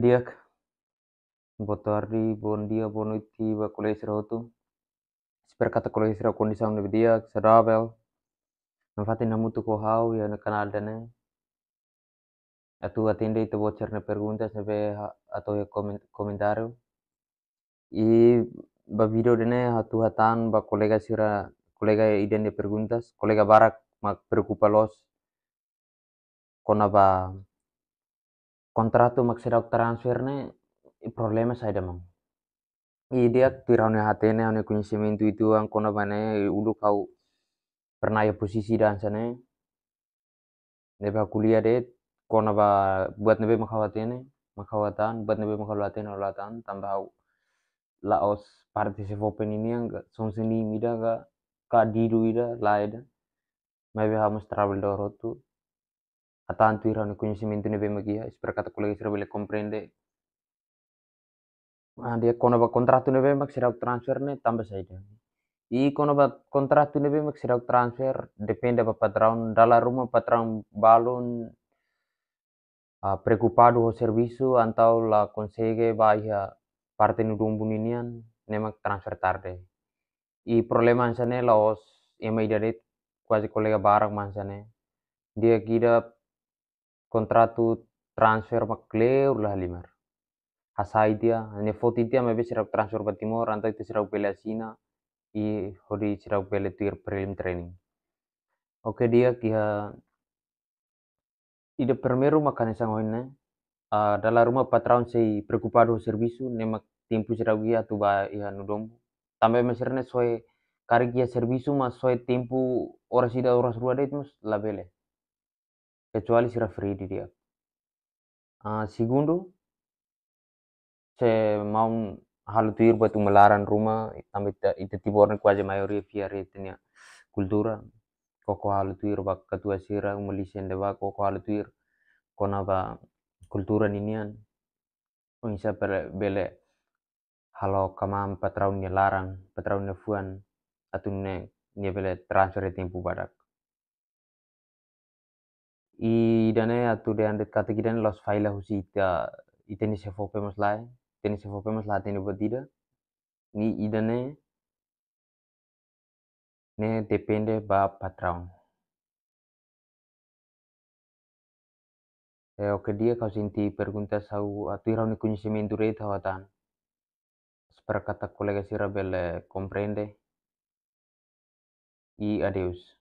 Diak, hari bon dia, bon uti, ba kulesira hotu. Sper kata kulesira kondisi amne diak, serabel. Nafati namu tu kohau ya kanal dene eh. Atu atiende tu bocherne pergunta nebe atau ya komentar. Y ba video dene eh, hatu hatan ba kolega sira kolega iden de perguntas, kolega Barak mak preocupa los kona ba kontratu mak sedak transfer ne problema sai mang. I iya, dia tirau ne hatene ane tu itu ang kona ne ulu kau pernah ya posisi dan sana ba kuliah de kona ba buat nebe makawatene ya makawatan buat nebe makawatene olatan tambah laos partisip open ini yang gak song seni mida kadiluida laida mebe hamus travel doro rotu atantu irano conhecimento nebe magia espero kata colega será bele compreende dia ya kono ba contrato nebe mak sirak transfer ne tambah saida i kono ba contrato nebe mak sirak transfer depende ba patrão dala rumah patrão balon uh, preocupado ho serviço antau la consegue bahia parte no rumbo ninian nemak transfer tarde I ఈ an mansane laos emai darit kuasi kolega man mansane dia kira kontratu transfer kleur lah limar hasai dia ane foti dia mebe sirap transfer batimor antai te sirap bela sina i hori sirap bela tuir prelim training oke dia kia ida permeru makane sangoine uh, dalam rumah patraun sei preocupado servisu nemak timpu sirap tu tuba iha nudombo Sampai mesirne soe karikia servisu mas soe tempu ora sida ora de det la bele. Kecuali sira free di dia. Uh, segundo, se mau halu um tuir batu melaran rumah, e tambe itu e tipe orang kuaja mayori via tenia kultura. Koko halu tuir bak ketua sira umulisen deba koko halu tuir konaba kultura ninian. Insa bele halo kamam patraun ne larang patraun ne fuan atun ne ne bele transfer e tempu badak i dane atu ya de andet katagidan los file husi ita iteni se fope maslai iteni se fope maslai teni lai ni idane ne depende ba patraun eh, o dia kau sinti perguntas sau atau irau ni kunjungi rei tawatan Spero che kolega collega si ribelle comprende. E adius.